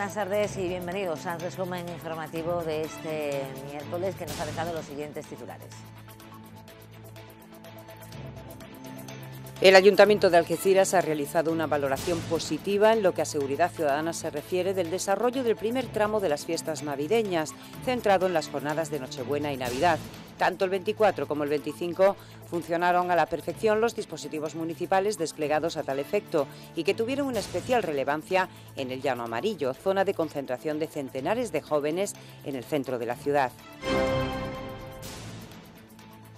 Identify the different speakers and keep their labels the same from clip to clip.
Speaker 1: buenas tardes y bienvenidos al resumen informativo de este miércoles que nos ha dejado los siguientes titulares.
Speaker 2: El Ayuntamiento de Algeciras ha realizado una valoración positiva en lo que a seguridad ciudadana se refiere del desarrollo del primer tramo de las fiestas navideñas, centrado en las jornadas de Nochebuena y Navidad, tanto el 24 como el 25 funcionaron a la perfección los dispositivos municipales desplegados a tal efecto y que tuvieron una especial relevancia en el Llano Amarillo, zona de concentración de centenares de jóvenes en el centro de la ciudad.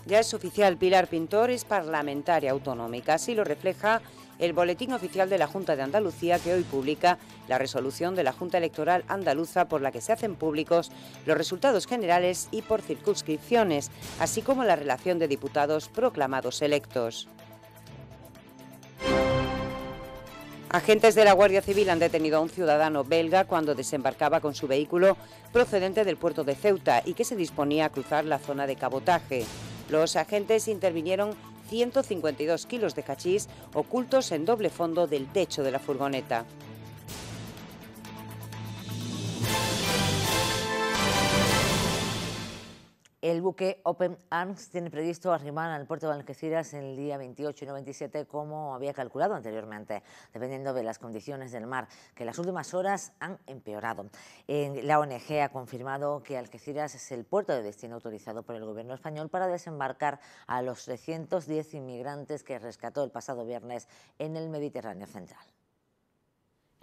Speaker 2: Ya es oficial, Pilar Pintor es parlamentaria autonómica, así lo refleja el Boletín Oficial de la Junta de Andalucía que hoy publica la resolución de la Junta Electoral Andaluza por la que se hacen públicos los resultados generales y por circunscripciones, así como la relación de diputados proclamados electos. Agentes de la Guardia Civil han detenido a un ciudadano belga cuando desembarcaba con su vehículo procedente del puerto de Ceuta y que se disponía a cruzar la zona de cabotaje. Los agentes intervinieron 152 kilos de cachís... ocultos en doble fondo del techo de la furgoneta.
Speaker 1: El buque Open Arms tiene previsto arrimar al puerto de Algeciras el día 28 y 97 como había calculado anteriormente, dependiendo de las condiciones del mar, que las últimas horas han empeorado. Eh, la ONG ha confirmado que Algeciras es el puerto de destino autorizado por el gobierno español para desembarcar a los 310 inmigrantes que rescató el pasado viernes en el Mediterráneo Central.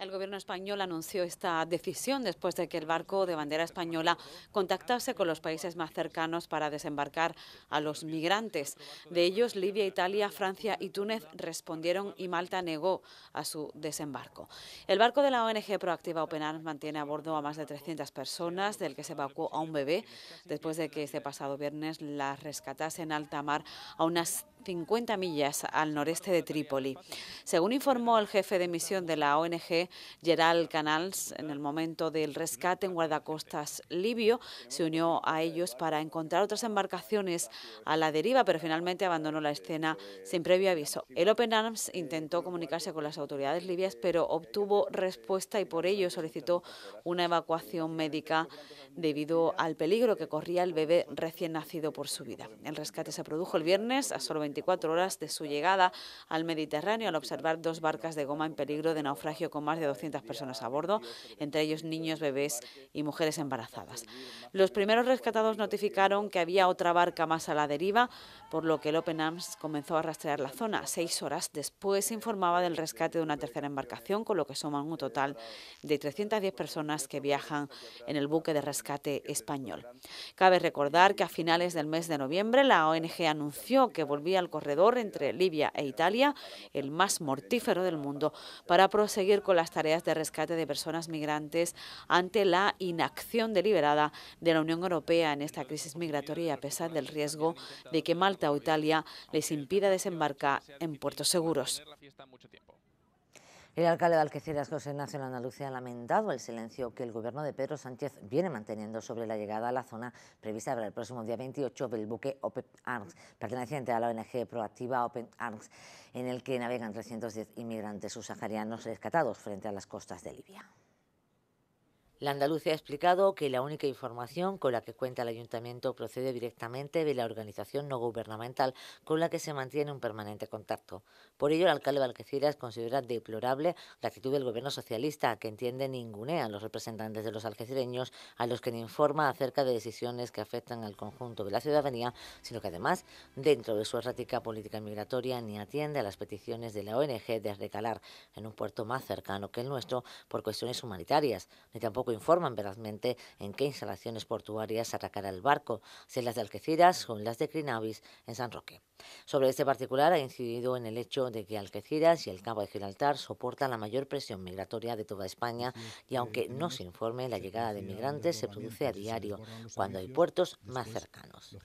Speaker 3: El
Speaker 4: gobierno español anunció esta decisión después de que el barco de bandera española contactase con los países más cercanos para desembarcar a los migrantes. De ellos, Libia, Italia, Francia y Túnez respondieron y Malta negó a su desembarco. El barco de la ONG Proactiva Open Arms mantiene a bordo a más de 300 personas, del que se evacuó a un bebé, después de que este pasado viernes las rescatase en alta mar a unas 50 millas al noreste de Trípoli. Según informó el jefe de misión de la ONG, Gerald Canals, en el momento del rescate en guardacostas libio, se unió a ellos para encontrar otras embarcaciones a la deriva, pero finalmente abandonó la escena sin previo aviso. El Open Arms intentó comunicarse con las autoridades libias, pero obtuvo respuesta y por ello solicitó una evacuación médica debido al peligro que corría el bebé recién nacido por su vida. El rescate se produjo el viernes a solo 20 24 horas de su llegada al Mediterráneo al observar dos barcas de goma en peligro de naufragio con más de 200 personas a bordo, entre ellos niños, bebés y mujeres embarazadas. Los primeros rescatados notificaron que había otra barca más a la deriva, por lo que el Open Arms comenzó a rastrear la zona. Seis horas después informaba del rescate de una tercera embarcación, con lo que suman un total de 310 personas que viajan en el buque de rescate español. Cabe recordar que a finales del mes de noviembre la ONG anunció que volvía al corredor entre Libia e Italia, el más mortífero del mundo, para proseguir con las tareas de rescate de personas migrantes ante la inacción deliberada de la Unión Europea en esta crisis migratoria a pesar del riesgo de que Malta o Italia les impida desembarcar en puertos seguros.
Speaker 1: El alcalde de Algeciras, José Ignacio Andalucía, ha lamentado el silencio que el gobierno de Pedro Sánchez viene manteniendo sobre la llegada a la zona prevista para el próximo día 28 del buque Open Arms, perteneciente a la ONG proactiva Open Arms, en el que navegan 310 inmigrantes subsaharianos rescatados frente a las costas de Libia. La Andalucía ha explicado que la única información con la que cuenta el ayuntamiento procede directamente de la organización no gubernamental con la que se mantiene un permanente contacto. Por ello, el alcalde de Algeciras considera deplorable la actitud del gobierno socialista, que entiende ningunea a los representantes de los algecireños, a los que ni informa acerca de decisiones que afectan al conjunto de la ciudadanía, sino que además, dentro de su errática política migratoria, ni atiende a las peticiones de la ONG de recalar en un puerto más cercano que el nuestro por cuestiones humanitarias, ni tampoco informan verazmente en qué instalaciones portuarias atacará el barco, si las de Algeciras o las de Crinavis, en San Roque. Sobre este particular ha incidido en el hecho de que Algeciras y el Cabo de Gibraltar soportan la mayor presión migratoria de toda España y aunque no se informe, la llegada de migrantes se produce a diario, cuando hay puertos más cercanos.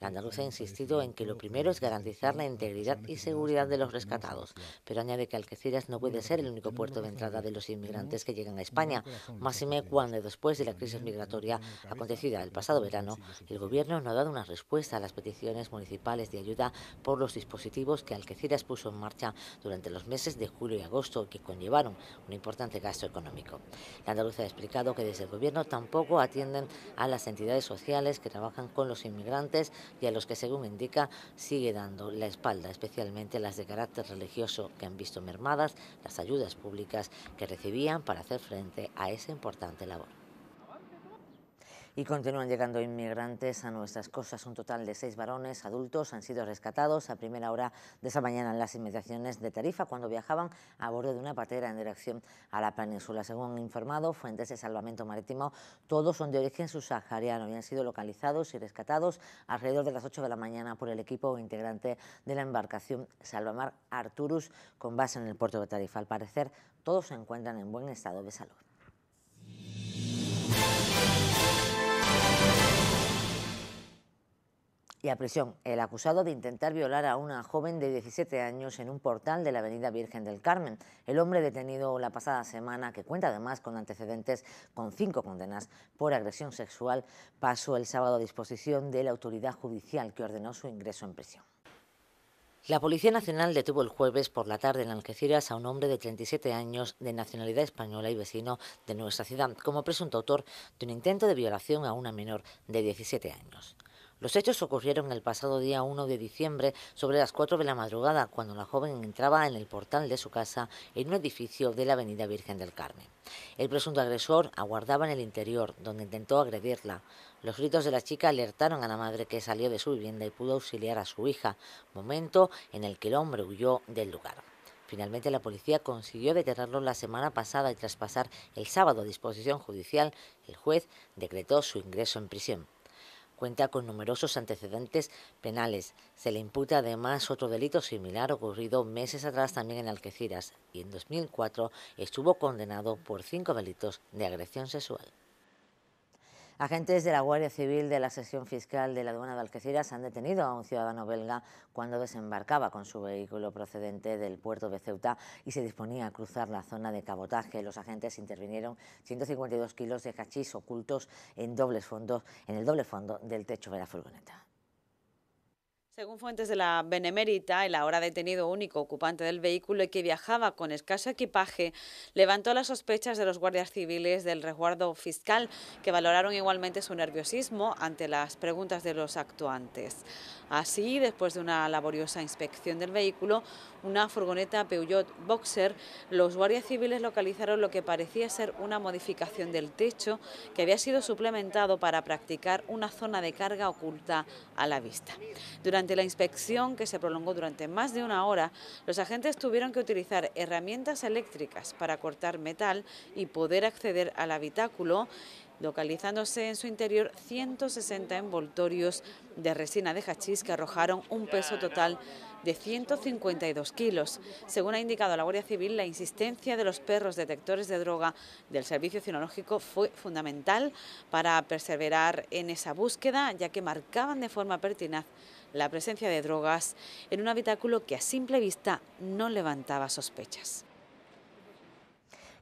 Speaker 1: La andaluza ha insistido en que lo primero es garantizar la integridad y seguridad de los rescatados, pero añade que Algeciras no puede ser el único puerto de entrada de los inmigrantes que llegan a España, máxime cuando, después de la crisis migratoria acontecida el pasado verano, el Gobierno no ha dado una respuesta a las peticiones municipales de ayuda por los dispositivos que Algeciras puso en marcha durante los meses de julio y agosto, que conllevaron un importante gasto económico. La andaluza ha explicado que desde el Gobierno tampoco atienden a las entidades sociales que trabajan con los inmigrantes y a los que, según indica, sigue dando la espalda, especialmente las de carácter religioso, que han visto mermadas las ayudas públicas que recibían para hacer frente a ese importante labor. Y continúan llegando inmigrantes a nuestras costas. Un total de seis varones adultos han sido rescatados a primera hora de esa mañana en las inmediaciones de Tarifa cuando viajaban a bordo de una patera en dirección a la península. Según informado fuentes de salvamento marítimo, todos son de origen subsahariano y han sido localizados y rescatados alrededor de las 8 de la mañana por el equipo integrante de la embarcación Salvamar Arturus con base en el puerto de Tarifa. Al parecer, todos se encuentran en buen estado de salud. y a prisión el acusado de intentar violar a una joven de 17 años en un portal de la Avenida Virgen del Carmen. El hombre detenido la pasada semana, que cuenta además con antecedentes con cinco condenas por agresión sexual, pasó el sábado a disposición de la autoridad judicial que ordenó su ingreso en prisión. La Policía Nacional detuvo el jueves por la tarde en Algeciras a un hombre de 37 años de nacionalidad española y vecino de nuestra ciudad como presunto autor de un intento de violación a una menor de 17 años. Los hechos ocurrieron el pasado día 1 de diciembre sobre las 4 de la madrugada, cuando la joven entraba en el portal de su casa en un edificio de la Avenida Virgen del Carmen. El presunto agresor aguardaba en el interior, donde intentó agredirla. Los gritos de la chica alertaron a la madre que salió de su vivienda y pudo auxiliar a su hija, momento en el que el hombre huyó del lugar. Finalmente, la policía consiguió detenerlo la semana pasada y tras pasar el sábado a disposición judicial, el juez decretó su ingreso en prisión. Cuenta con numerosos antecedentes penales. Se le imputa además otro delito similar ocurrido meses atrás también en Algeciras y en 2004 estuvo condenado por cinco delitos de agresión sexual. Agentes de la Guardia Civil de la sesión fiscal de la aduana de Algeciras han detenido a un ciudadano belga cuando desembarcaba con su vehículo procedente del puerto de Ceuta y se disponía a cruzar la zona de cabotaje. Los agentes intervinieron 152 kilos de cachís ocultos en, dobles fondos, en el doble fondo del techo de la furgoneta.
Speaker 4: Según fuentes de la Benemérita, el ahora detenido único ocupante del vehículo y que viajaba con escaso equipaje, levantó las sospechas de los guardias civiles del resguardo fiscal, que valoraron igualmente su nerviosismo ante las preguntas de los actuantes. Así, después de una laboriosa inspección del vehículo, una furgoneta Peugeot Boxer, los guardias civiles localizaron lo que parecía ser una modificación del techo que había sido suplementado para practicar una zona de carga oculta a la vista. Durante la inspección, que se prolongó durante más de una hora, los agentes tuvieron que utilizar herramientas eléctricas para cortar metal y poder acceder al habitáculo localizándose en su interior 160 envoltorios de resina de hachís que arrojaron un peso total de 152 kilos. Según ha indicado la Guardia Civil, la insistencia de los perros detectores de droga del Servicio Cinológico fue fundamental para perseverar en esa búsqueda, ya que marcaban de forma pertinaz la presencia de drogas en un habitáculo que a simple vista no levantaba sospechas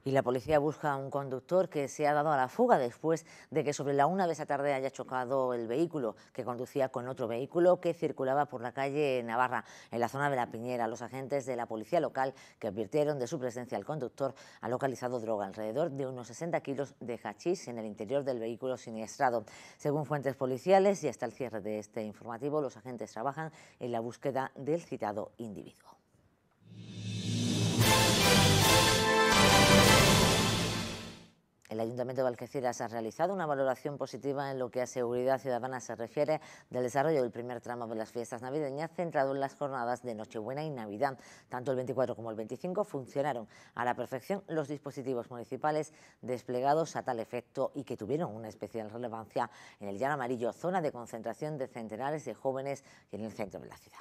Speaker 1: y la policía busca a un conductor que se ha dado a la fuga después de que sobre la una de esa tarde haya chocado el vehículo que conducía con otro vehículo que circulaba por la calle Navarra, en la zona de La Piñera. Los agentes de la policía local que advirtieron de su presencia al conductor han localizado droga, alrededor de unos 60 kilos de hachís en el interior del vehículo siniestrado. Según fuentes policiales y hasta el cierre de este informativo, los agentes trabajan en la búsqueda del citado individuo. El Ayuntamiento de Valqueciras ha realizado una valoración positiva en lo que a seguridad ciudadana se refiere del desarrollo del primer tramo de las fiestas navideñas centrado en las jornadas de Nochebuena y Navidad. Tanto el 24 como el 25 funcionaron a la perfección los dispositivos municipales desplegados a tal efecto y que tuvieron una especial relevancia en el Llano Amarillo, zona de concentración de centenares de jóvenes en el centro de la ciudad.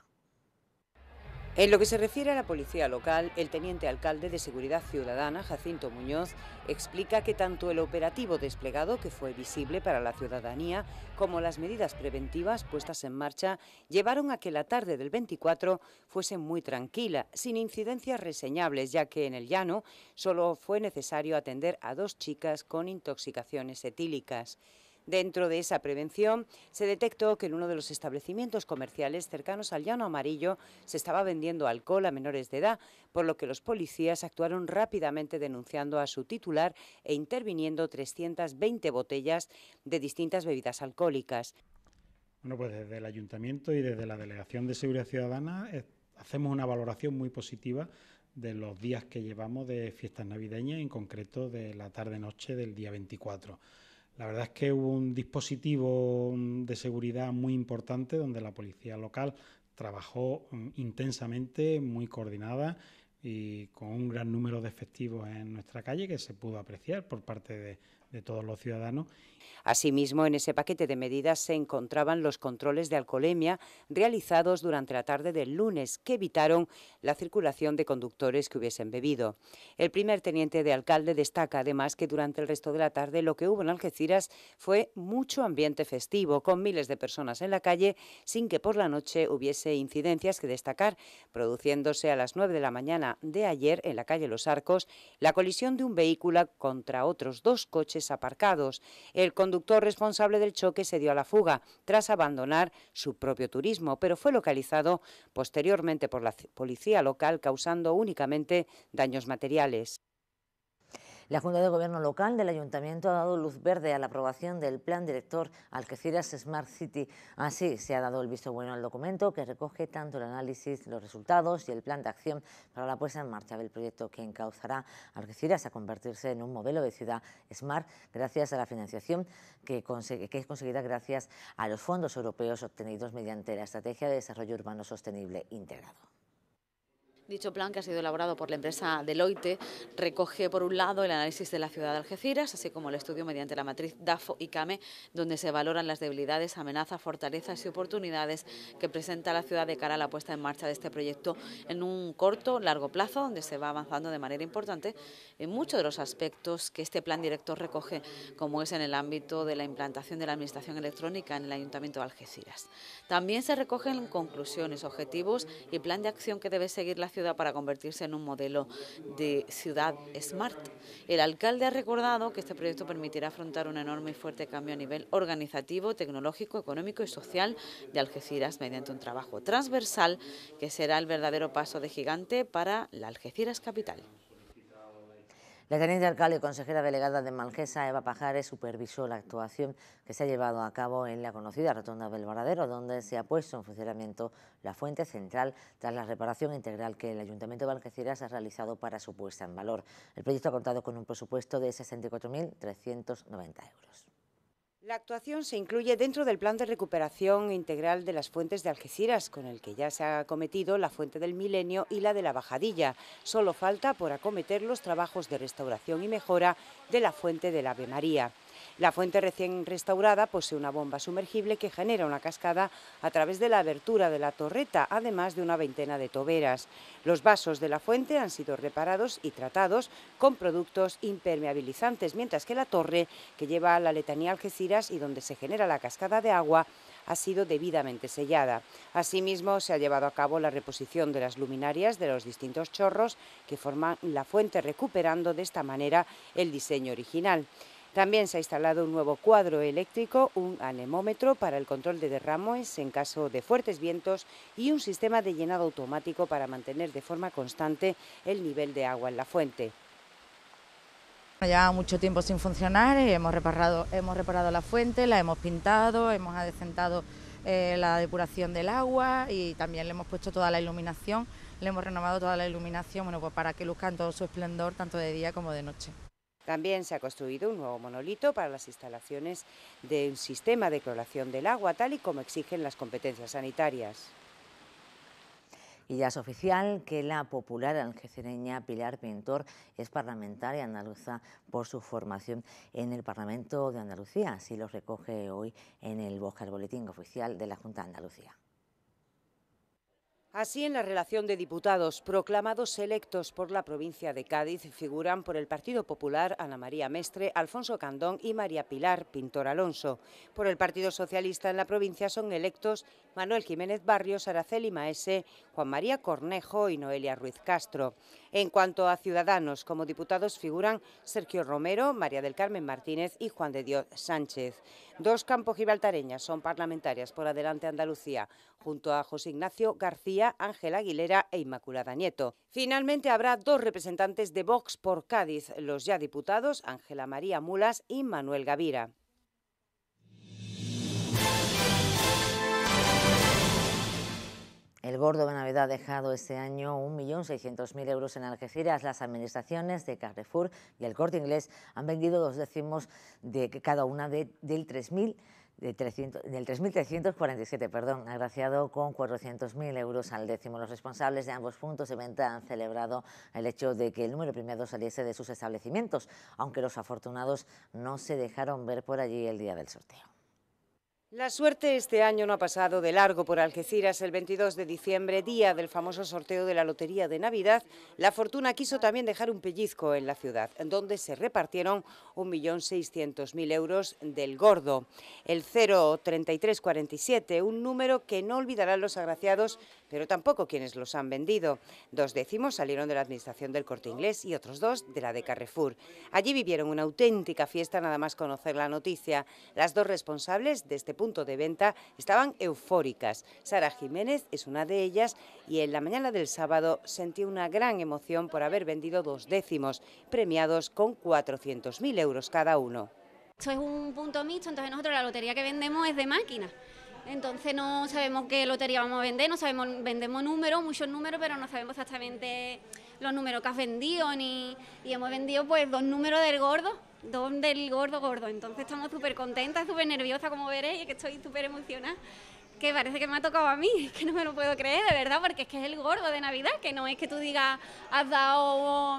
Speaker 1: En lo que se refiere a la policía local, el teniente alcalde de Seguridad Ciudadana, Jacinto Muñoz,
Speaker 2: explica que tanto el operativo desplegado, que fue visible para la ciudadanía, como las medidas preventivas puestas en marcha, llevaron a que la tarde del 24 fuese muy tranquila, sin incidencias reseñables, ya que en el llano solo fue necesario atender a dos chicas con intoxicaciones etílicas. Dentro de esa prevención se detectó que en uno de los establecimientos comerciales cercanos al Llano Amarillo se estaba vendiendo alcohol a menores de edad, por lo que los policías actuaron rápidamente denunciando a su titular e interviniendo 320 botellas de distintas bebidas alcohólicas.
Speaker 3: Bueno, pues desde el Ayuntamiento y desde la Delegación de Seguridad Ciudadana eh, hacemos una valoración muy positiva de los días que llevamos de fiestas navideñas, en concreto de la tarde-noche del día 24. La verdad es que hubo un dispositivo mm, de seguridad muy importante donde la policía local trabajó mm, intensamente, muy coordinada y con un gran número de efectivos en nuestra calle que se pudo apreciar por parte de, de todos los ciudadanos.
Speaker 2: Asimismo, en ese paquete de medidas se encontraban los controles de alcoholemia realizados durante la tarde del lunes, que evitaron la circulación de conductores que hubiesen bebido. El primer teniente de alcalde destaca además que durante el resto de la tarde lo que hubo en Algeciras fue mucho ambiente festivo, con miles de personas en la calle, sin que por la noche hubiese incidencias que destacar, produciéndose a las 9 de la mañana de ayer en la calle Los Arcos la colisión de un vehículo contra otros dos coches Desaparcados. aparcados. El conductor responsable del choque se dio a la fuga tras abandonar su propio turismo, pero fue localizado posteriormente por la policía local causando únicamente daños materiales.
Speaker 1: La Junta de Gobierno local del Ayuntamiento ha dado luz verde a la aprobación del plan director Algeciras Smart City. Así se ha dado el visto bueno al documento que recoge tanto el análisis, los resultados y el plan de acción para la puesta en marcha del proyecto que encauzará Algeciras a convertirse en un modelo de ciudad Smart gracias a la financiación que, que es conseguida gracias a los fondos europeos obtenidos mediante la Estrategia de Desarrollo Urbano Sostenible Integrado.
Speaker 4: Dicho plan, que ha sido elaborado por la empresa Deloitte, recoge por un lado el análisis de la ciudad de Algeciras, así como el estudio mediante la matriz DAFO y CAME, donde se valoran las debilidades, amenazas, fortalezas y oportunidades que presenta la ciudad de cara a la puesta en marcha de este proyecto en un corto, largo plazo, donde se va avanzando de manera importante en muchos de los aspectos que este plan director recoge, como es en el ámbito de la implantación de la administración electrónica en el Ayuntamiento de Algeciras. También se recogen conclusiones, objetivos y plan de acción que debe seguir la ciudad ciudad para convertirse en un modelo de ciudad smart. El alcalde ha recordado que este proyecto permitirá afrontar un enorme y fuerte cambio a nivel organizativo, tecnológico, económico y social de Algeciras mediante un trabajo transversal que será el verdadero paso de gigante para la Algeciras capital.
Speaker 1: La teniente alcalde y consejera delegada de Malgesa, Eva Pajares, supervisó la actuación que se ha llevado a cabo en la conocida Rotonda del Varadero, donde se ha puesto en funcionamiento la fuente central tras la reparación integral que el Ayuntamiento de Algeciras ha realizado para su puesta en valor. El proyecto ha contado con un presupuesto de 64.390 euros.
Speaker 2: La actuación se incluye dentro del plan de recuperación integral de las fuentes de Algeciras, con el que ya se ha acometido la fuente del Milenio y la de la Bajadilla. Solo falta por acometer los trabajos de restauración y mejora de la fuente de la María. La fuente recién restaurada posee una bomba sumergible que genera una cascada a través de la abertura de la torreta, además de una veintena de toberas. Los vasos de la fuente han sido reparados y tratados con productos impermeabilizantes, mientras que la torre, que lleva a la letanía Algeciras y donde se genera la cascada de agua, ha sido debidamente sellada. Asimismo, se ha llevado a cabo la reposición de las luminarias de los distintos chorros que forman la fuente, recuperando de esta manera el diseño original. También se ha instalado un nuevo cuadro eléctrico, un anemómetro para el control de derrames en caso de fuertes vientos y un sistema de llenado automático para mantener de forma constante el nivel de agua en la fuente.
Speaker 1: Ya mucho tiempo sin funcionar, y eh, hemos reparado, hemos reparado la fuente, la hemos pintado, hemos adecentado eh, la depuración del agua y también le hemos puesto toda la iluminación, le hemos renovado toda la iluminación bueno, pues para que luzca en todo su esplendor, tanto de día como de noche.
Speaker 2: También se ha construido un nuevo monolito para las instalaciones del sistema de cloración del agua, tal y como exigen las competencias sanitarias.
Speaker 1: Y ya es oficial que la popular algecereña Pilar Pintor es parlamentaria andaluza por su formación en el Parlamento de Andalucía. Así lo recoge hoy en el Bosque el Boletín Oficial de la Junta de Andalucía.
Speaker 2: Así, en la relación de diputados proclamados electos por la provincia de Cádiz figuran por el Partido Popular Ana María Mestre, Alfonso Candón y María Pilar Pintor Alonso. Por el Partido Socialista en la provincia son electos Manuel Jiménez Barrios, Araceli Maese, Juan María Cornejo y Noelia Ruiz Castro. En cuanto a ciudadanos, como diputados figuran Sergio Romero, María del Carmen Martínez y Juan de Dios Sánchez. Dos campos gibraltareñas son parlamentarias por Adelante Andalucía, junto a José Ignacio García, Ángela Aguilera e Inmaculada Nieto. Finalmente habrá dos representantes de Vox por Cádiz, los ya diputados Ángela María Mulas y Manuel Gavira.
Speaker 1: El Gordo Navidad ha dejado este año 1.600.000 euros en Algeciras. Las administraciones de Carrefour y el Corte Inglés han vendido dos décimos de cada una de, del 3.000 de 300, del 3.347, perdón, agraciado con 400.000 euros al décimo. Los responsables de ambos puntos de venta han celebrado el hecho de que el número premiado saliese de sus establecimientos, aunque los afortunados no se dejaron ver por allí el día del sorteo.
Speaker 2: La suerte este año no ha pasado de largo por Algeciras. El 22 de diciembre, día del famoso sorteo de la Lotería de Navidad, la fortuna quiso también dejar un pellizco en la ciudad, donde se repartieron 1.600.000 euros del gordo. El 03347, un número que no olvidarán los agraciados, pero tampoco quienes los han vendido. Dos décimos salieron de la Administración del Corte Inglés y otros dos de la de Carrefour. Allí vivieron una auténtica fiesta nada más conocer la noticia. Las dos responsables de este punto de venta estaban eufóricas. Sara Jiménez es una de ellas y en la mañana del sábado sentí una gran emoción por haber vendido dos décimos, premiados con 400.000 euros cada uno.
Speaker 5: Esto es un punto mixto, entonces nosotros la lotería que vendemos es de máquina. Entonces no sabemos qué lotería vamos a vender, no sabemos, vendemos números, muchos números, pero no sabemos exactamente los números que has vendido ni, y hemos vendido pues dos números del gordo don del gordo gordo. Entonces estamos súper contentas, súper nerviosas, como veréis, que estoy súper emocionada. Que parece que me ha tocado a mí, que no me lo puedo creer, de verdad, porque es que es el gordo de Navidad, que no es que tú digas, has dado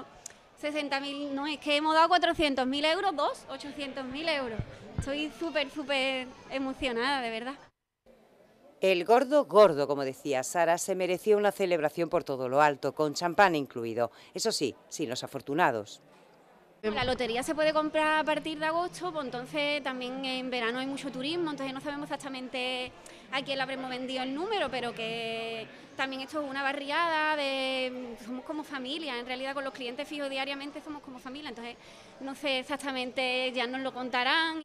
Speaker 5: 60.000, no, es que hemos dado 400.000 euros, dos, 800.000 euros. Estoy súper, súper emocionada, de verdad.
Speaker 2: El gordo, gordo, como decía Sara, se merecía una celebración por todo lo alto, con champán incluido, eso sí, sin los afortunados.
Speaker 5: La lotería se puede comprar a partir de agosto, pues entonces también en verano hay mucho turismo, entonces no sabemos exactamente a quién le habremos vendido el número, pero que también esto es una barriada de somos como familia, en realidad con los clientes fijos diariamente somos como familia, entonces no sé exactamente, ya nos lo contarán.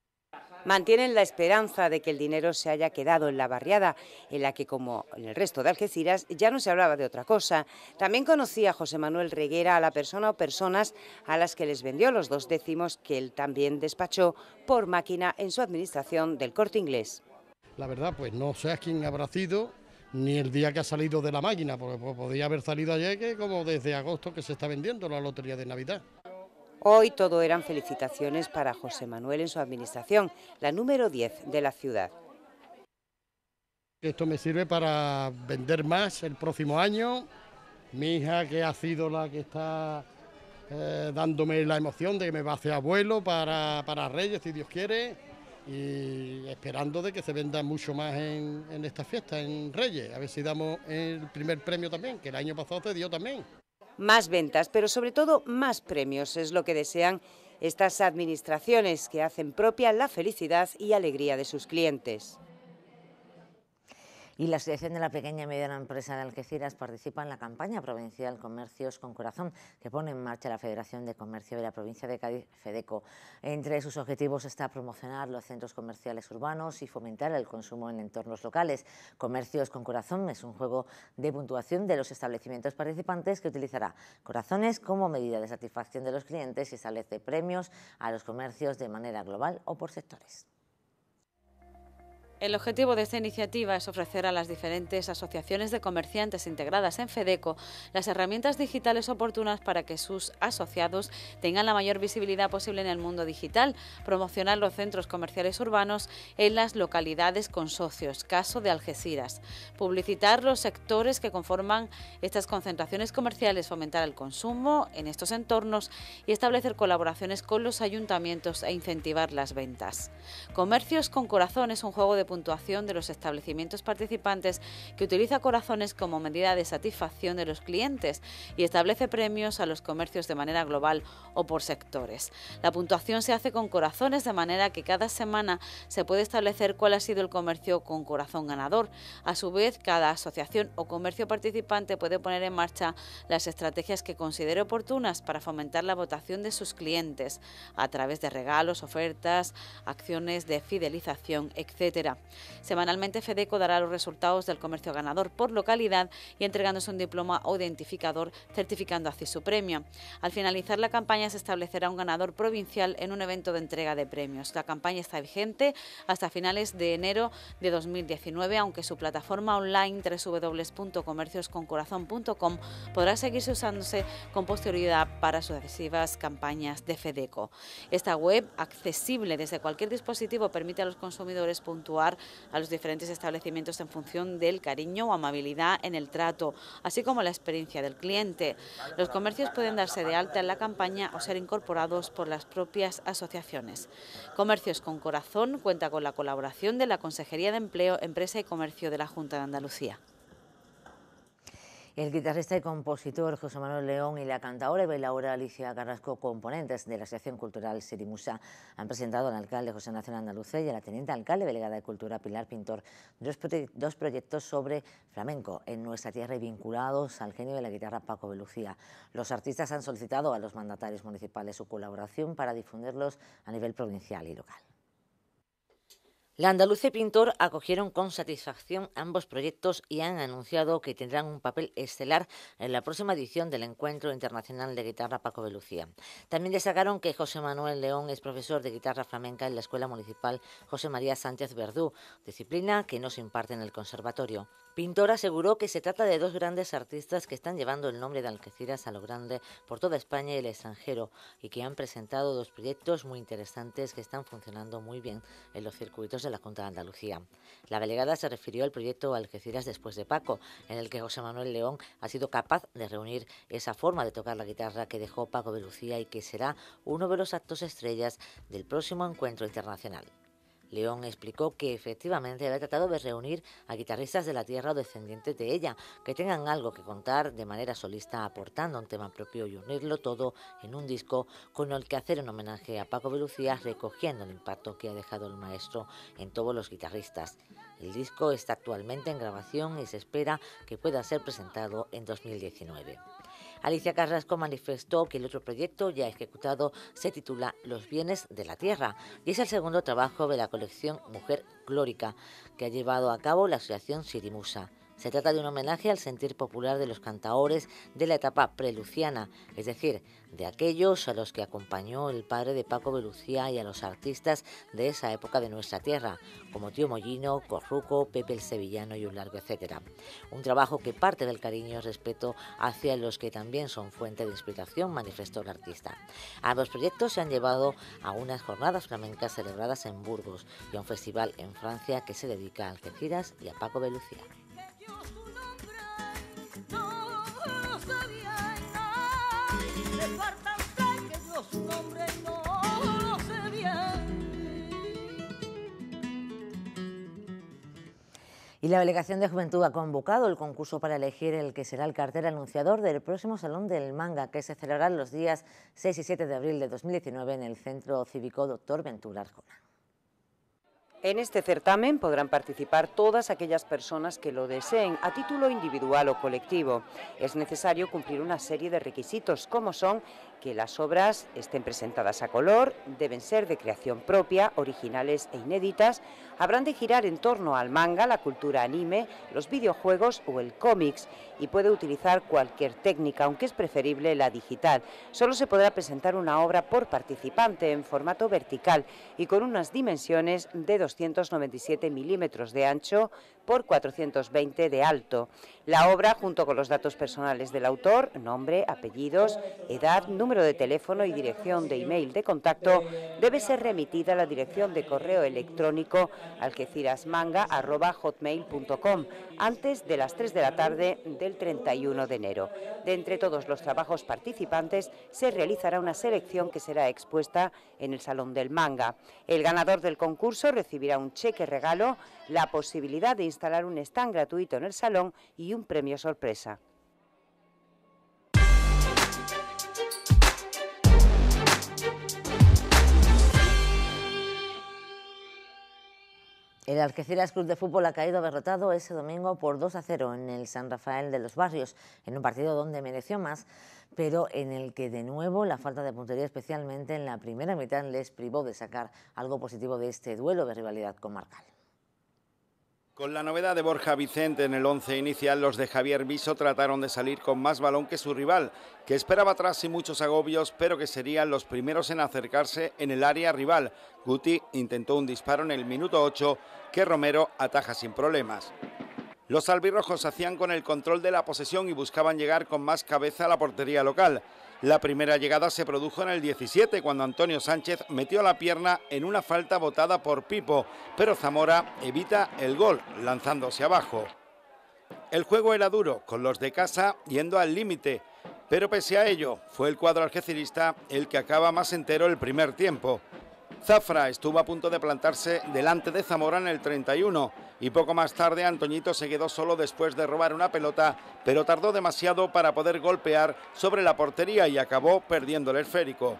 Speaker 2: Mantienen la esperanza de que el dinero se haya quedado en la barriada, en la que, como en el resto de Algeciras, ya no se hablaba de otra cosa. También conocía José Manuel Reguera a la persona o personas a las que les vendió los dos décimos que él también despachó por máquina en su administración del corte inglés.
Speaker 5: La verdad, pues no sé a quién habrá sido ni el día que ha salido de la máquina, porque podría haber salido ayer, que como desde agosto que se está vendiendo la lotería de Navidad. Hoy todo eran
Speaker 2: felicitaciones para José Manuel en su administración, la número 10 de la ciudad.
Speaker 5: Esto me sirve para vender más el próximo año. Mi hija, que ha sido la que está eh, dándome la emoción de que me va a hacer abuelo para, Reyes, si Dios quiere, y esperando de que se venda mucho más en, en esta fiesta, en Reyes. A ver si damos el primer premio también, que el año pasado se
Speaker 2: dio también más ventas, pero sobre todo más premios. Es lo que desean estas administraciones que hacen propia la felicidad y alegría de sus clientes.
Speaker 1: Y la Asociación de la Pequeña y Mediana Empresa de Algeciras participa en la campaña provincial Comercios con Corazón, que pone en marcha la Federación de Comercio de la provincia de Cádiz, FEDECO. Entre sus objetivos está promocionar los centros comerciales urbanos y fomentar el consumo en entornos locales. Comercios con Corazón es un juego de puntuación de los establecimientos participantes que utilizará corazones como medida de satisfacción de los clientes y establece premios a los comercios de manera global o por sectores.
Speaker 4: El objetivo de esta iniciativa es ofrecer a las diferentes asociaciones de comerciantes integradas en FEDECO las herramientas digitales oportunas para que sus asociados tengan la mayor visibilidad posible en el mundo digital, promocionar los centros comerciales urbanos en las localidades con socios, caso de Algeciras, publicitar los sectores que conforman estas concentraciones comerciales, fomentar el consumo en estos entornos y establecer colaboraciones con los ayuntamientos e incentivar las ventas. Comercios con Corazón es un juego de puntuación de los establecimientos participantes que utiliza corazones como medida de satisfacción de los clientes y establece premios a los comercios de manera global o por sectores. La puntuación se hace con corazones de manera que cada semana se puede establecer cuál ha sido el comercio con corazón ganador. A su vez, cada asociación o comercio participante puede poner en marcha las estrategias que considere oportunas para fomentar la votación de sus clientes a través de regalos, ofertas, acciones de fidelización, etc. Semanalmente FEDECO dará los resultados del comercio ganador por localidad y entregándose un diploma o identificador certificando así su premio. Al finalizar la campaña se establecerá un ganador provincial en un evento de entrega de premios. La campaña está vigente hasta finales de enero de 2019, aunque su plataforma online www.comerciosconcorazon.com podrá seguirse usándose con posterioridad para sucesivas campañas de FEDECO. Esta web, accesible desde cualquier dispositivo, permite a los consumidores puntuar a los diferentes establecimientos en función del cariño o amabilidad en el trato, así como la experiencia del cliente. Los comercios pueden darse de alta en la campaña o ser incorporados por las propias asociaciones. Comercios con Corazón cuenta con la colaboración de la Consejería de Empleo,
Speaker 1: Empresa y Comercio de la Junta de Andalucía. El guitarrista y compositor José Manuel León y la cantadora y bailadora Alicia Carrasco, componentes de la Asociación Cultural Sirimusa, han presentado al alcalde José Nacional Andalucía y a la teniente alcalde delegada de Cultura Pilar Pintor dos, dos proyectos sobre flamenco en nuestra tierra y vinculados al genio de la guitarra Paco Belucía. Los artistas han solicitado a los mandatarios municipales su colaboración para difundirlos a nivel provincial y local. La Andaluce Pintor acogieron con satisfacción ambos proyectos y han anunciado que tendrán un papel estelar en la próxima edición del Encuentro Internacional de Guitarra Paco de Lucía. También destacaron que José Manuel León es profesor de guitarra flamenca en la Escuela Municipal José María Sánchez Verdú, disciplina que no se imparte en el conservatorio. Pintor aseguró que se trata de dos grandes artistas que están llevando el nombre de Algeciras a lo grande por toda España y el extranjero y que han presentado dos proyectos muy interesantes que están funcionando muy bien en los circuitos de la Junta de Andalucía. La delegada se refirió al proyecto Algeciras después de Paco, en el que José Manuel León ha sido capaz de reunir esa forma de tocar la guitarra que dejó Paco de Lucía y que será uno de los actos estrellas del próximo encuentro internacional. León explicó que efectivamente había tratado de reunir a guitarristas de la tierra o descendientes de ella, que tengan algo que contar de manera solista aportando un tema propio y unirlo todo en un disco con el que hacer un homenaje a Paco Belucía recogiendo el impacto que ha dejado el maestro en todos los guitarristas. El disco está actualmente en grabación y se espera que pueda ser presentado en 2019. Alicia Carrasco manifestó que el otro proyecto ya ejecutado se titula Los bienes de la tierra y es el segundo trabajo de la colección Mujer Glórica que ha llevado a cabo la Asociación Sirimusa. Se trata de un homenaje al sentir popular de los cantaores de la etapa preluciana, es decir, de aquellos a los que acompañó el padre de Paco Belucía y a los artistas de esa época de nuestra tierra, como Tío Mollino, Corruco, Pepe el Sevillano y un largo etcétera. Un trabajo que parte del cariño y respeto hacia los que también son fuente de inspiración, manifestó el artista. A los proyectos se han llevado a unas jornadas flamencas celebradas en Burgos y a un festival en Francia que se dedica a Algeciras y a Paco Belucía. Y la Delegación de Juventud ha convocado el concurso para elegir el que será el cartel anunciador del próximo Salón del Manga, que se celebrará los días 6 y 7 de abril de 2019 en el Centro Cívico Doctor Ventura Arjona. En este certamen podrán
Speaker 2: participar todas aquellas personas que lo deseen a título individual o colectivo. Es necesario cumplir una serie de requisitos como son que las obras estén presentadas a color, deben ser de creación propia, originales e inéditas, habrán de girar en torno al manga, la cultura anime, los videojuegos o el cómics y puede utilizar cualquier técnica, aunque es preferible la digital. Solo se podrá presentar una obra por participante en formato vertical y con unas dimensiones de 297 milímetros de ancho por 420 de alto. La obra, junto con los datos personales del autor, nombre, apellidos, edad, número de teléfono y dirección de email de contacto debe ser remitida a la dirección de correo electrónico algecirasmanga.hotmail.com antes de las 3 de la tarde del 31 de enero. De entre todos los trabajos participantes se realizará una selección que será expuesta en el Salón del Manga. El ganador del concurso recibirá un cheque regalo, la posibilidad de instalar un stand gratuito en el salón y un premio sorpresa.
Speaker 1: El Algeciras Club de Fútbol ha caído derrotado ese domingo por 2 a 0 en el San Rafael de los Barrios, en un partido donde mereció más, pero en el que de nuevo la falta de puntería, especialmente en la primera mitad, les privó de sacar algo positivo de este duelo de rivalidad comarcal.
Speaker 3: Con la novedad de Borja Vicente en el 11 inicial, los de Javier Viso trataron de salir con más balón que su rival, que esperaba atrás y muchos agobios, pero que serían los primeros en acercarse en el área rival. Guti intentó un disparo en el minuto 8 que Romero ataja sin problemas. Los albirrojos hacían con el control de la posesión y buscaban llegar con más cabeza a la portería local. La primera llegada se produjo en el 17 cuando Antonio Sánchez metió la pierna en una falta botada por Pipo, pero Zamora evita el gol lanzándose abajo. El juego era duro, con los de casa yendo al límite, pero pese a ello, fue el cuadro algecirista el que acaba más entero el primer tiempo. Zafra estuvo a punto de plantarse delante de Zamora en el 31 y poco más tarde Antoñito se quedó solo después de robar una pelota, pero tardó demasiado para poder golpear sobre la portería y acabó perdiendo el esférico.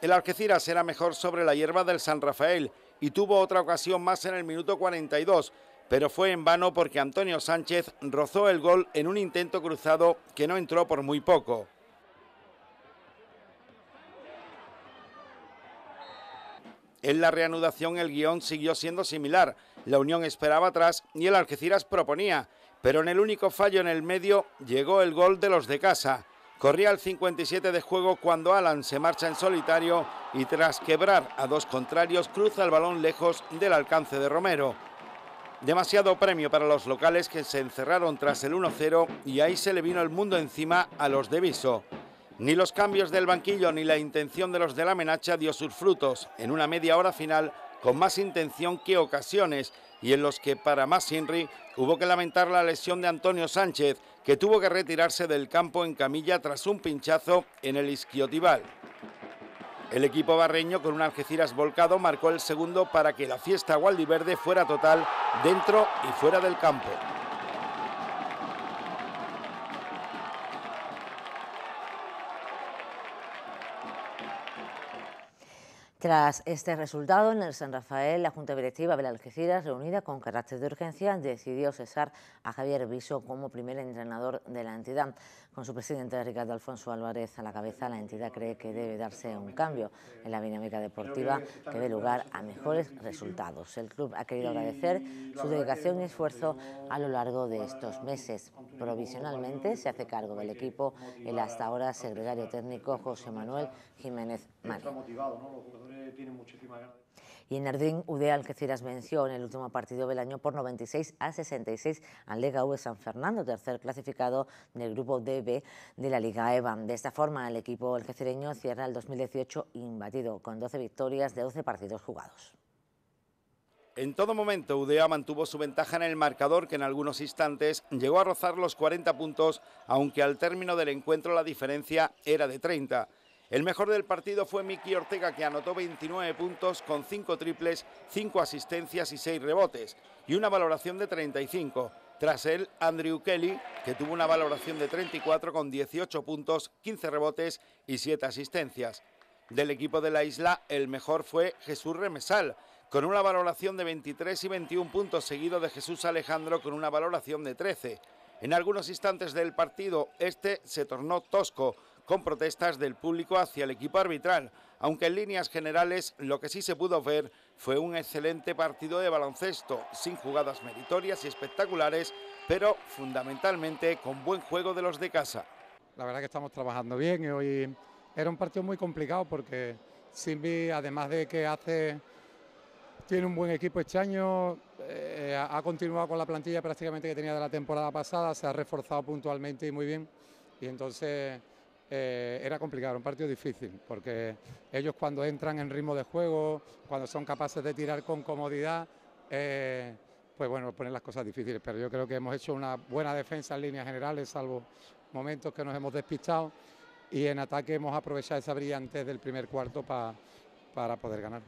Speaker 3: El Algeciras era mejor sobre la hierba del San Rafael y tuvo otra ocasión más en el minuto 42, pero fue en vano porque Antonio Sánchez rozó el gol en un intento cruzado que no entró por muy poco. En la reanudación el guión siguió siendo similar. La Unión esperaba atrás y el Algeciras proponía, pero en el único fallo en el medio llegó el gol de los de casa. Corría el 57 de juego cuando Alan se marcha en solitario y tras quebrar a dos contrarios cruza el balón lejos del alcance de Romero. Demasiado premio para los locales que se encerraron tras el 1-0 y ahí se le vino el mundo encima a los de Viso. Ni los cambios del banquillo ni la intención de los de la menacha dio sus frutos en una media hora final con más intención que ocasiones y en los que para más Henry hubo que lamentar la lesión de Antonio Sánchez, que tuvo que retirarse del campo en camilla tras un pinchazo en el Isquiotibal. El equipo barreño, con un Algeciras volcado, marcó el segundo para que la fiesta Waldiverde fuera total dentro y fuera del campo.
Speaker 1: Tras este resultado, en el San Rafael, la Junta Directiva de la Algeciras, reunida con carácter de urgencia, decidió cesar a Javier Viso como primer entrenador de la entidad. Con su presidente Ricardo Alfonso Álvarez a la cabeza, la entidad cree que debe darse un cambio en la dinámica deportiva que dé lugar a mejores resultados. El club ha querido agradecer su dedicación y esfuerzo a lo largo de estos meses. Provisionalmente se hace cargo del equipo el hasta ahora secretario técnico José Manuel Jiménez María. Tiene Y en Ardín, Udea Algeciras venció en el último partido del año por 96 a 66 al Lega V San Fernando, tercer clasificado del grupo DB de la Liga Evan. De esta forma, el equipo algecireño cierra el 2018 imbatido, con 12 victorias de 12 partidos jugados.
Speaker 3: En todo momento, Udea mantuvo su ventaja en el marcador, que en algunos instantes llegó a rozar los 40 puntos, aunque al término del encuentro la diferencia era de 30. El mejor del partido fue Miki Ortega, que anotó 29 puntos con 5 triples, 5 asistencias y 6 rebotes, y una valoración de 35. Tras él, Andrew Kelly, que tuvo una valoración de 34 con 18 puntos, 15 rebotes y 7 asistencias. Del equipo de la isla, el mejor fue Jesús Remesal, con una valoración de 23 y 21 puntos, seguido de Jesús Alejandro con una valoración de 13. En algunos instantes del partido, este se tornó tosco, con protestas del público hacia el equipo arbitral, aunque en líneas generales lo que sí se pudo ver fue un excelente partido de baloncesto, sin jugadas meritorias y espectaculares, pero fundamentalmente con buen juego de los de casa. La verdad que estamos trabajando bien y hoy era un partido muy complicado porque Simbi, además de que hace tiene un buen equipo este año, eh, ha continuado con la plantilla prácticamente que tenía de la temporada pasada, se ha reforzado puntualmente y muy bien. Y entonces eh, era complicado, un partido difícil, porque ellos cuando entran en ritmo de juego, cuando son capaces de tirar con comodidad, eh, pues bueno, ponen las cosas difíciles, pero yo creo que hemos hecho una buena defensa en líneas generales, salvo momentos que nos hemos despistado, y en ataque hemos aprovechado esa brillantez del primer cuarto para poder ganar.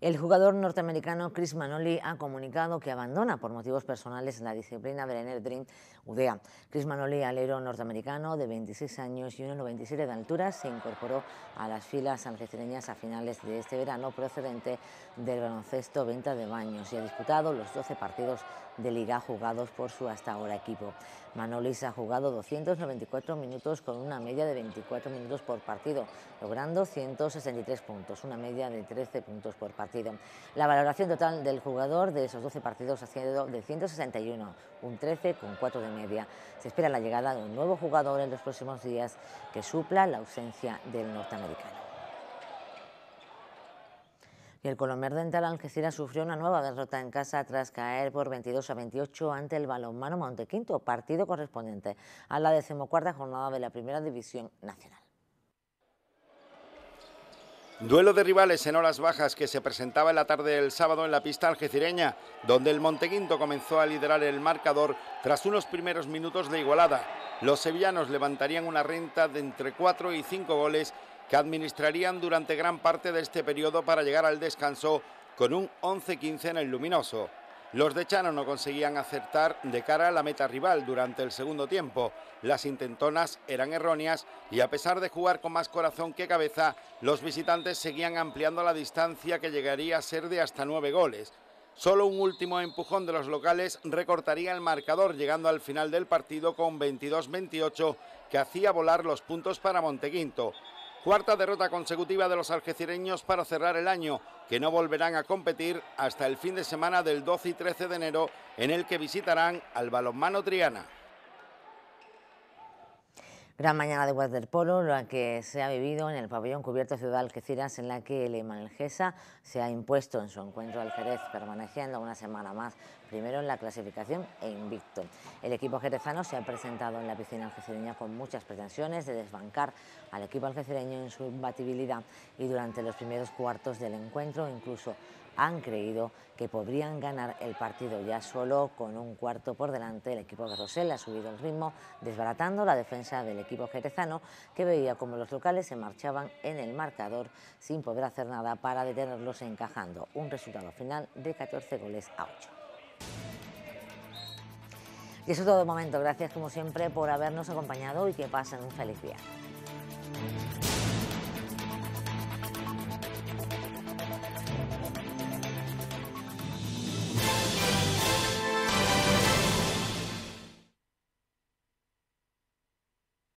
Speaker 1: El jugador norteamericano Chris Manoli ha comunicado que abandona por motivos personales la disciplina Brenner Dream UDEA. Chris Manoli, alero norteamericano de 26 años y 1,97 de altura, se incorporó a las filas algecireñas a finales de este verano procedente del baloncesto Venta de Baños y ha disputado los 12 partidos de liga jugados por su hasta ahora equipo. Manolis ha jugado 294 minutos con una media de 24 minutos por partido, logrando 163 puntos, una media de 13 puntos por partido. La valoración total del jugador de esos 12 partidos ha sido de 161, un 13 con 4 de media. Se espera la llegada de un nuevo jugador en los próximos días que supla la ausencia del norteamericano. Y el Colomer Dental Algeciras sufrió una nueva derrota en casa tras caer por 22 a 28 ante el balonmano Montequinto, partido correspondiente a la decimocuarta jornada de la Primera División Nacional.
Speaker 3: Duelo de rivales en horas bajas que se presentaba en la tarde del sábado en la pista algecireña, donde el Monteguinto comenzó a liderar el marcador tras unos primeros minutos de igualada. Los sevillanos levantarían una renta de entre 4 y 5 goles que administrarían durante gran parte de este periodo para llegar al descanso con un 11-15 en el luminoso. Los de Chano no conseguían acertar de cara a la meta rival durante el segundo tiempo. Las intentonas eran erróneas y a pesar de jugar con más corazón que cabeza, los visitantes seguían ampliando la distancia que llegaría a ser de hasta nueve goles. Solo un último empujón de los locales recortaría el marcador llegando al final del partido con 22-28 que hacía volar los puntos para Montequinto. Cuarta derrota consecutiva de los algecireños para cerrar el año, que no volverán a competir hasta el fin de semana del 12 y 13 de enero, en el que visitarán al balonmano Triana.
Speaker 1: Gran mañana de waterpolo, la que se ha vivido en el pabellón cubierto Ciudad Algeciras, en la que el Imanelgesa se ha impuesto en su encuentro al Jerez, permaneciendo una semana más primero en la clasificación e invicto. El equipo jerezano se ha presentado en la piscina algecireña con muchas pretensiones de desbancar al equipo algecireño en su batibilidad y durante los primeros cuartos del encuentro incluso han creído que podrían ganar el partido ya solo con un cuarto por delante. El equipo de Rosell ha subido el ritmo, desbaratando la defensa del equipo jerezano, que veía como los locales se marchaban en el marcador sin poder hacer nada para detenerlos encajando un resultado final de 14 goles a 8. Y eso todo momento. Gracias como siempre por habernos acompañado y que pasen un feliz día.